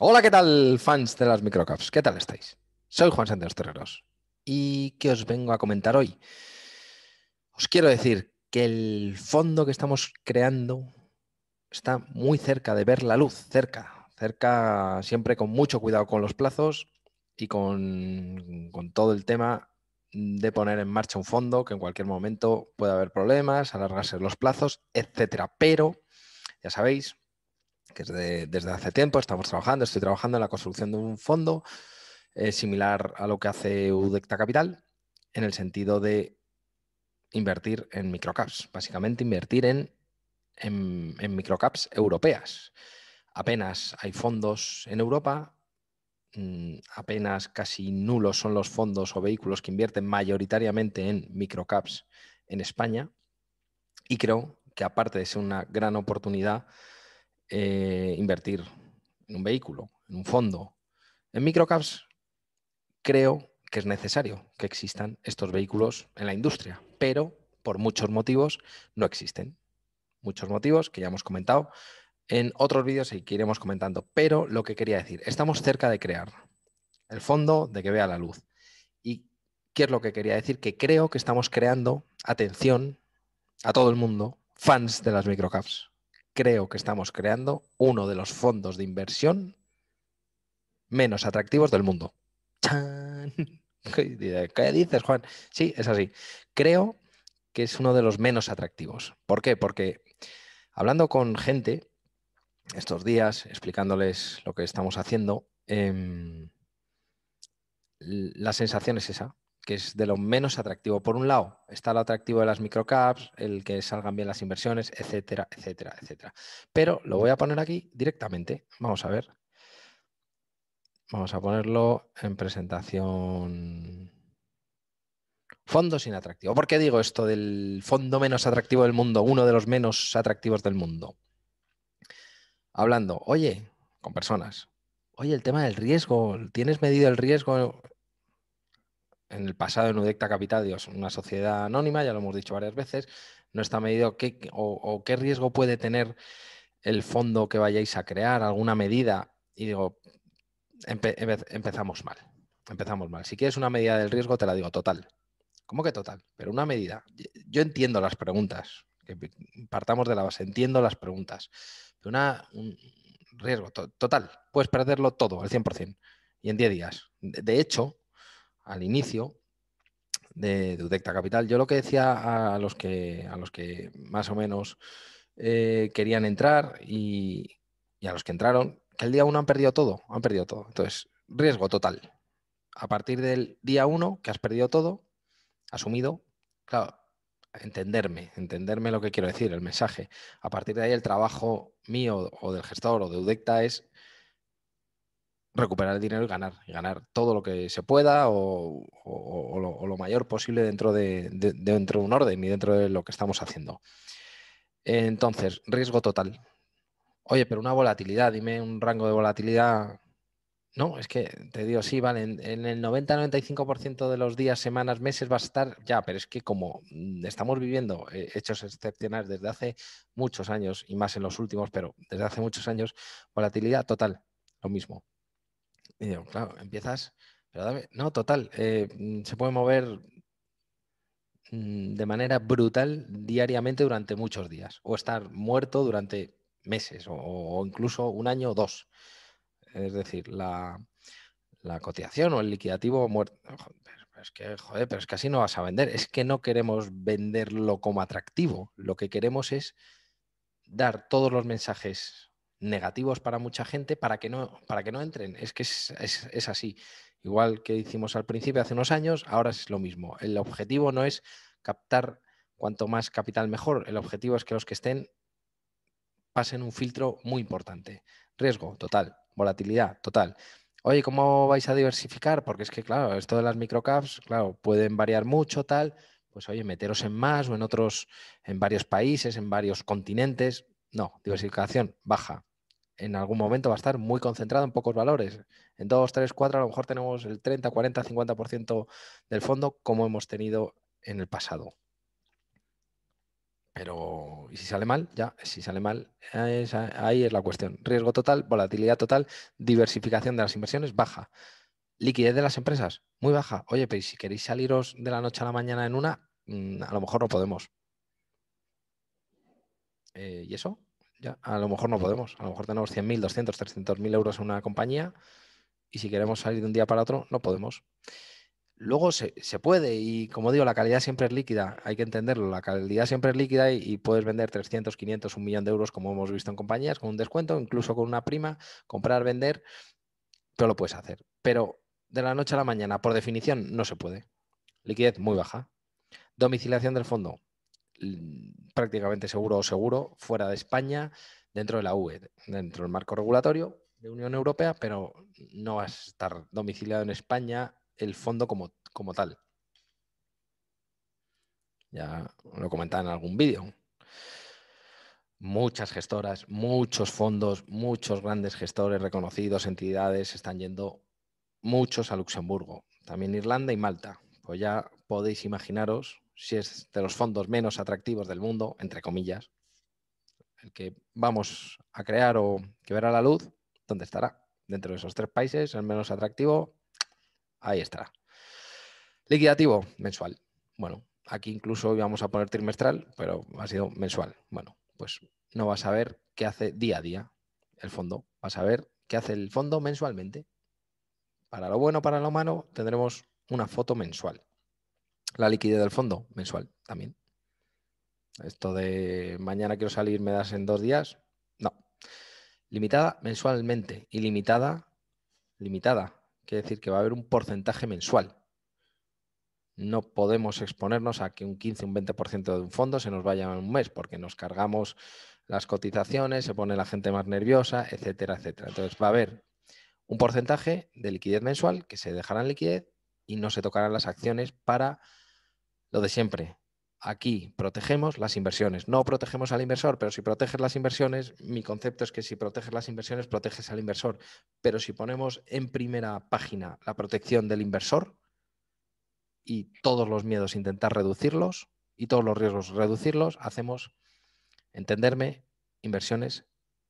Hola, ¿qué tal, fans de las microcaps? ¿Qué tal estáis? Soy Juan Santos Terreros. ¿Y qué os vengo a comentar hoy? Os quiero decir que el fondo que estamos creando está muy cerca de ver la luz, cerca, cerca siempre con mucho cuidado con los plazos y con, todo el tema de poner en marcha un fondo que en cualquier momento puede haber problemas, alargarse los plazos, etcétera. Pero, ya sabéis, desde hace tiempo, estamos trabajando, estoy trabajando en la construcción de un fondo eh, similar a lo que hace Udecta Capital, en el sentido de invertir en microcaps, básicamente invertir en microcaps europeas. Apenas hay fondos en Europa, mm, apenas casi nulos son los fondos o vehículos que invierten mayoritariamente en microcaps en España. Y creo que aparte de ser una gran oportunidad, eh, invertir en un vehículo, en un fondo. En microcaps creo que es necesario que existan estos vehículos en la industria, pero por muchos motivos no existen. Muchos motivos que ya hemos comentado en otros vídeos y que iremos comentando. Pero lo que quería decir, estamos cerca de crear el fondo, de que vea la luz. ¿Y qué es lo que quería decir? Que creo que estamos creando atención a todo el mundo, fans de las microcaps creo que estamos creando uno de los fondos de inversión menos atractivos del mundo. ¿Qué dices, Juan? Sí, es así. Creo que es uno de los menos atractivos. ¿Por qué? Porque hablando con gente estos días, explicándoles lo que estamos haciendo, em, la sensación es esa que es de lo menos atractivo. Por un lado, está lo atractivo de las microcaps, el que salgan bien las inversiones, etcétera, etcétera, etcétera. Pero lo voy a poner aquí directamente. Vamos a ver. Vamos a ponerlo en presentación. Fondo sin atractivo. ¿Por qué digo esto del fondo menos atractivo del mundo? Uno de los menos atractivos del mundo. Hablando, oye, con personas. Oye, el tema del riesgo, ¿tienes medido el riesgo? en el pasado en Udecta Capital, Dios, una sociedad anónima, ya lo hemos dicho varias veces, no está medido qué, o, qué riesgo puede tener el fondo que vayáis a crear, alguna medida, y digo, em-, empezamos mal, empezamos mal. Si quieres una medida del riesgo, te la digo total. ¿Cómo que total? Pero una medida. Yo entiendo las preguntas, partamos de la base, entiendo las preguntas. una, un riesgo total, puedes perderlo todo, al 100%, y en 10 días. De hecho, al inicio de, EUDECTA Capital, yo lo que decía a los que, a los que más o menos eh, querían entrar y, a los que entraron, que el día uno han perdido todo, han perdido todo. Entonces, riesgo total. A partir del día uno, que has perdido todo, asumido, claro, entenderme, entenderme lo que quiero decir, el mensaje. A partir de ahí el trabajo mío o del gestor o de UDECTA es recuperar el dinero y ganar, y ganar todo lo que se pueda o, lo, mayor posible dentro de, dentro un orden y dentro de lo que estamos haciendo. Entonces, riesgo total. Oye, pero una volatilidad, dime un rango de volatilidad. No, es que te digo, sí, vale, en el 90-95% de los días, semanas, meses va a estar ya, pero es que como mm, estamos viviendo eh, hechos excepcionales desde hace muchos años y más en los últimos, pero desde hace muchos años, volatilidad total, lo mismo. Y claro, empiezas, no, total, eh, mm, se puede mover mm, de manera brutal diariamente durante muchos días o estar muerto durante meses o, incluso un año o dos. Es decir, la, cotización o el liquidativo muerto. es que, joder, pero es que así no vas a vender. Es que no queremos venderlo como atractivo. Lo que queremos es dar todos los mensajes negativos para mucha gente para que no, para que no entren. Es que es, es, así. Igual que hicimos al principio hace unos años, ahora es lo mismo. El objetivo no es captar cuanto más capital mejor. El objetivo es que los que estén pasen un filtro muy importante. Riesgo total, volatilidad total. Oye, ¿cómo vais a diversificar? Porque es que, claro, esto de las microcaps, claro, pueden variar mucho, tal. Pues oye, meteros en más o en otros, en varios países, en varios continentes. No, diversificación baja en algún momento va a estar muy concentrado en pocos valores. En 2, 3, 4 a lo mejor tenemos el 30, 40, 50% del fondo como hemos tenido en el pasado. Pero, ¿y si sale mal? Ya, si sale mal, ahí es la cuestión. Riesgo total, volatilidad total, diversificación de las inversiones baja. Liquidez de las empresas, muy baja. Oye, pero si queréis saliros de la noche a la mañana en una, mm, a lo mejor no podemos. Eh, ¿Y eso? Ya, a lo mejor no podemos. A lo mejor tenemos 100.000, 200, 300.000 euros en una compañía y si queremos salir de un día para otro, no podemos. Luego se, puede y como digo, la calidad siempre es líquida, hay que entenderlo, la calidad siempre es líquida y, y, puedes vender 300, 500, un millón de euros como hemos visto en compañías, con un descuento, incluso con una prima, comprar, vender, pero lo puedes hacer. Pero de la noche a la mañana, por definición, no se puede. Liquidez muy baja. Domiciliación del fondo, Mm, prácticamente seguro o seguro fuera de España, dentro de la UE, dentro del marco regulatorio de Unión Europea, pero no va a estar domiciliado en España el fondo como, como tal. Ya lo comentaba en algún vídeo. Muchas gestoras, muchos fondos, muchos grandes gestores reconocidos, entidades, están yendo muchos a Luxemburgo, también Irlanda y Malta. Pues ya podéis imaginaros si es de los fondos menos atractivos del mundo, entre comillas, el que vamos a crear o que verá la luz, ¿dónde estará? Dentro de esos tres países, el menos atractivo, ahí estará. Liquidativo, mensual. Bueno, aquí incluso íbamos a poner trimestral, pero ha sido mensual. Bueno, pues no vas a ver qué hace día a día el fondo, vas a ver qué hace el fondo mensualmente. Para lo bueno, para lo malo, tendremos una foto mensual la liquidez del fondo mensual también. Esto de mañana quiero salir, me das en dos días. No. Limitada mensualmente. Y limitada, limitada. Quiere decir que va a haber un porcentaje mensual. No podemos exponernos a que un 15, un 20% de un fondo se nos vaya en un mes, porque nos cargamos las cotizaciones, se pone la gente más nerviosa, etcétera, etcétera. Entonces va a haber un porcentaje de liquidez mensual que se dejará en liquidez y no se tocarán las acciones para lo de siempre. Aquí protegemos las inversiones. No protegemos al inversor, pero si proteges las inversiones, mi concepto es que si proteges las inversiones, proteges al inversor. Pero si ponemos en primera página la protección del inversor y todos los miedos intentar reducirlos y todos los riesgos reducirlos, hacemos, entenderme, inversiones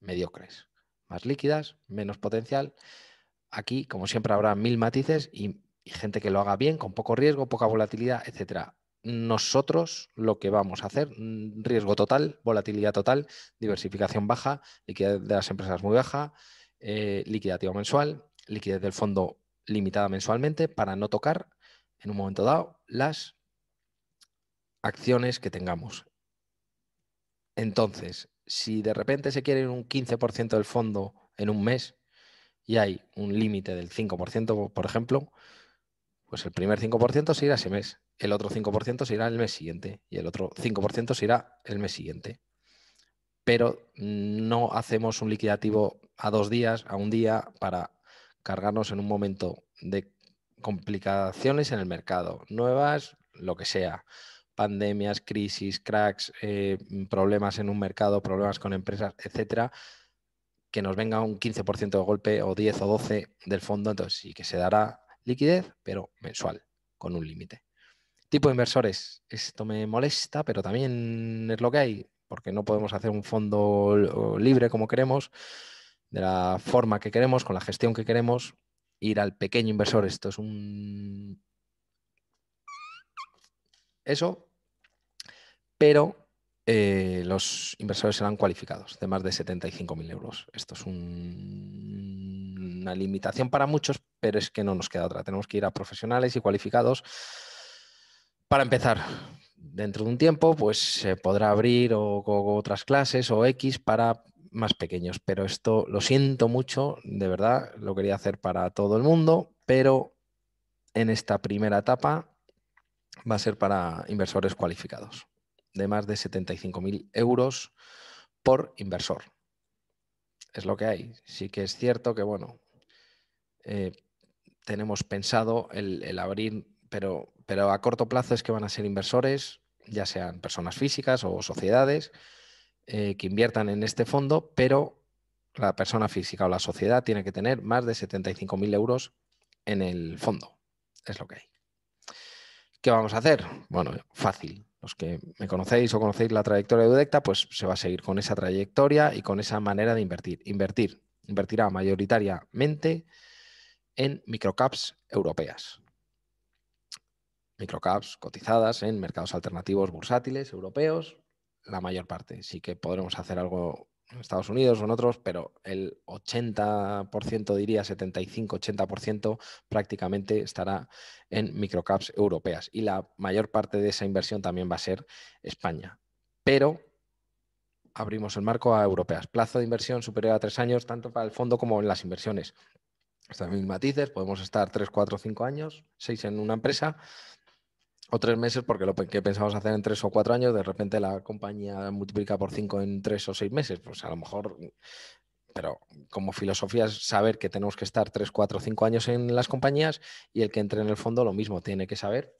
mediocres, más líquidas, menos potencial. Aquí, como siempre, habrá mil matices y, gente que lo haga bien, con poco riesgo, poca volatilidad, etc nosotros lo que vamos a hacer, mm, riesgo total, volatilidad total, diversificación baja, liquidez de las empresas muy baja, eh, liquidativo mensual, liquidez del fondo limitada mensualmente para no tocar en un momento dado las acciones que tengamos. Entonces, si de repente se quiere un 15% del fondo en un mes y hay un límite del 5%, por ejemplo, pues el primer 5% se irá ese mes el otro 5% se irá el mes siguiente y el otro 5% se irá el mes siguiente. Pero no hacemos un liquidativo a dos días, a un día, para cargarnos en un momento de complicaciones en el mercado, nuevas, lo que sea, pandemias, crisis, cracks, eh, problemas en un mercado, problemas con empresas, etcétera, que nos venga un 15% de golpe o 10 o 12 del fondo, entonces sí que se dará liquidez, pero mensual, con un límite. Tipo de inversores. Esto me molesta, pero también es lo que hay, porque no podemos hacer un fondo libre como queremos, de la forma que queremos, con la gestión que queremos, ir al pequeño inversor. Esto es un... Eso, pero eh, los inversores serán cualificados de más de 75.000 euros. Esto es un... una limitación para muchos, pero es que no nos queda otra. Tenemos que ir a profesionales y cualificados para empezar, dentro de un tiempo, pues se podrá abrir o, otras clases o X para más pequeños. Pero esto lo siento mucho, de verdad, lo quería hacer para todo el mundo, pero en esta primera etapa va a ser para inversores cualificados, de más de 75.000 euros por inversor. Es lo que hay. Sí que es cierto que, bueno, eh, tenemos pensado el abrir, pero pero a corto plazo es que van a ser inversores, ya sean personas físicas o sociedades, eh, que inviertan en este fondo, pero la persona física o la sociedad tiene que tener más de 75.000 euros en el fondo. Es lo que hay. ¿Qué vamos a hacer? Bueno, fácil. Los que me conocéis o conocéis la trayectoria de Udecta, pues se va a seguir con esa trayectoria y con esa manera de invertir. Invertir. Invertirá mayoritariamente en microcaps europeas microcaps cotizadas en mercados alternativos bursátiles europeos, la mayor parte. Sí que podremos hacer algo en Estados Unidos o en otros, pero el 80%, diría 75-80%, prácticamente estará en microcaps europeas. Y la mayor parte de esa inversión también va a ser España. Pero abrimos el marco a europeas. Plazo de inversión superior a tres años, tanto para el fondo como en las inversiones. Están mis matices, podemos estar tres, cuatro, cinco años, seis en una empresa, o tres meses, porque lo que pensamos hacer en tres o cuatro años, de repente la compañía multiplica por cinco en tres o seis meses. Pues a lo mejor, pero como filosofía es saber que tenemos que estar tres, cuatro, cinco años en las compañías y el que entre en el fondo lo mismo, tiene que saber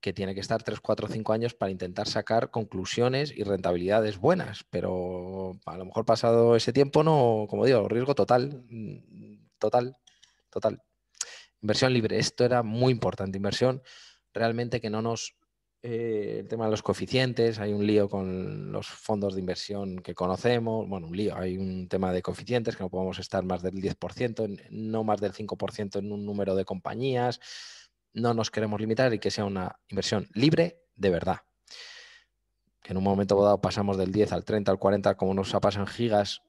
que tiene que estar tres, cuatro, cinco años para intentar sacar conclusiones y rentabilidades buenas, pero a lo mejor pasado ese tiempo no, como digo, riesgo total, mm, total, total. Inversión libre, esto era muy importante, inversión realmente que no nos... Eh, el tema de los coeficientes, hay un lío con los fondos de inversión que conocemos, bueno, un lío, hay un tema de coeficientes que no podemos estar más del 10%, no más del 5% en un número de compañías, no nos queremos limitar y que sea una inversión libre de verdad. Que en un momento dado pasamos del 10 al 30 al 40, como nos ha en gigas,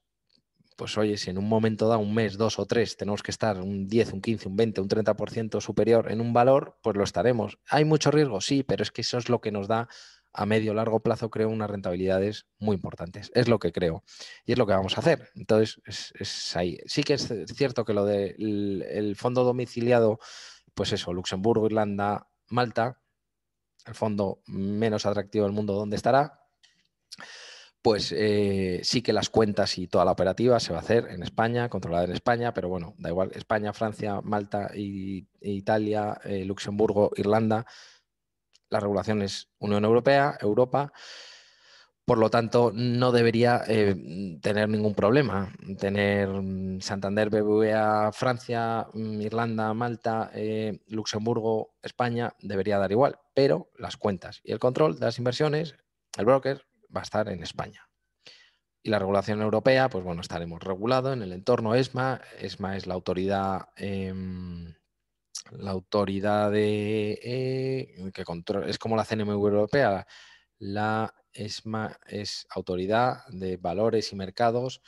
pues oye, si en un momento da un mes, dos o tres, tenemos que estar un 10, un 15, un 20, un 30% superior en un valor, pues lo estaremos. ¿Hay mucho riesgo? Sí, pero es que eso es lo que nos da a medio largo plazo, creo, unas rentabilidades muy importantes. Es lo que creo y es lo que vamos a hacer. Entonces, es, ahí. Sí que es cierto que lo del fondo domiciliado, pues eso, Luxemburgo, Irlanda, Malta, el fondo menos atractivo del mundo, ¿dónde estará? pues eh, sí que las cuentas y toda la operativa se va a hacer en España, controlada en España, pero bueno, da igual, España, Francia, Malta, y, Italia, eh, Luxemburgo, Irlanda, la regulación es Unión Europea, Europa, por lo tanto no debería eh, tener ningún problema. Tener mm, Santander, BBVA, Francia, mm, Irlanda, Malta, Luxemburgo, España, debería dar igual, pero las cuentas y el control de las inversiones, el broker, va a estar en España. Y la regulación europea, pues bueno, estaremos regulado en el entorno ESMA. ESMA es la autoridad, em, la autoridad de, eh, que controla, es como la CNMV europea. La ESMA es autoridad de valores y mercados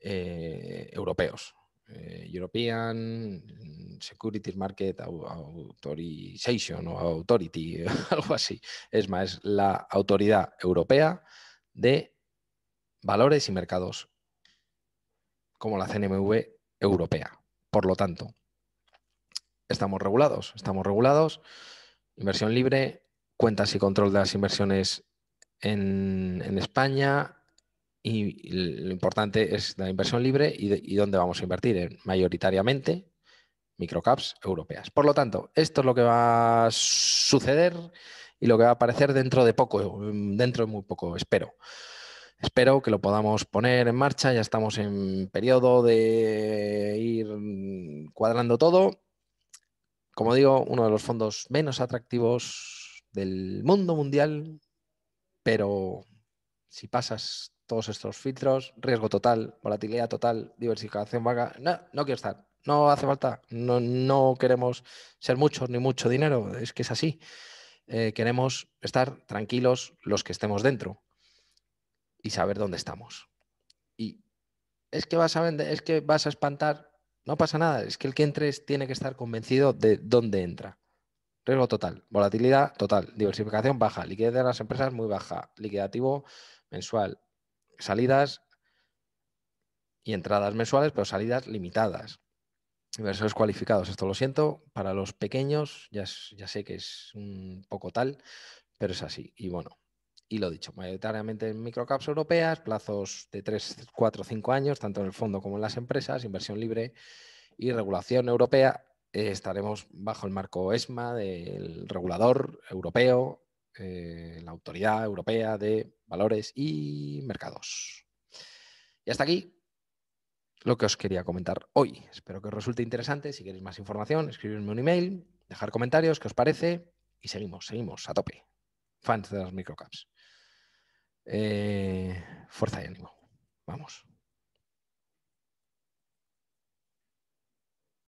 eh, europeos. Eh, European mm, Securities Market Authorization o Authority, algo así. Es más, es la Autoridad Europea de Valores y Mercados, como la CNMV Europea. Por lo tanto, estamos regulados, estamos regulados, inversión libre, cuentas y control de las inversiones en España, y lo importante es la inversión libre y, dónde vamos a invertir, en, mayoritariamente microcaps europeas. Por lo tanto, esto es lo que va a suceder y lo que va a aparecer dentro de poco, mm, dentro de muy poco, espero. Espero que lo podamos poner en marcha, ya estamos en periodo de ir mm, cuadrando todo. Como digo, uno de los fondos menos atractivos del mundo mundial, pero si pasas todos estos filtros, riesgo total, volatilidad total, diversificación baja No, no quiero estar, no hace falta, no, no queremos ser muchos ni mucho dinero, es que es así. Eh, queremos estar tranquilos los que estemos dentro y saber dónde estamos. Y es que vas a vender, es que vas a espantar, no pasa nada, es que el que entres tiene que estar convencido de dónde entra. Riesgo total, volatilidad total, diversificación baja, liquidez de las empresas muy baja, liquidativo mensual, salidas y entradas mensuales, pero salidas limitadas. Inversores cualificados, esto lo siento, para los pequeños ya, sé que es un poco tal, pero es así. Y bueno, y lo dicho, mayoritariamente en microcaps europeas, plazos de 3, 4, 5 años, tanto en el fondo como en las empresas, inversión libre y regulación europea. Eh, estaremos bajo el marco ESMA del regulador europeo, eh, la Autoridad Europea de Valores y Mercados. Y hasta aquí lo que os quería comentar hoy. Espero que os resulte interesante. Si queréis más información, escribidme un email, dejar comentarios, qué os parece. Y seguimos, seguimos, a tope. Fans de las microcaps. Eh, fuerza y ánimo. Vamos.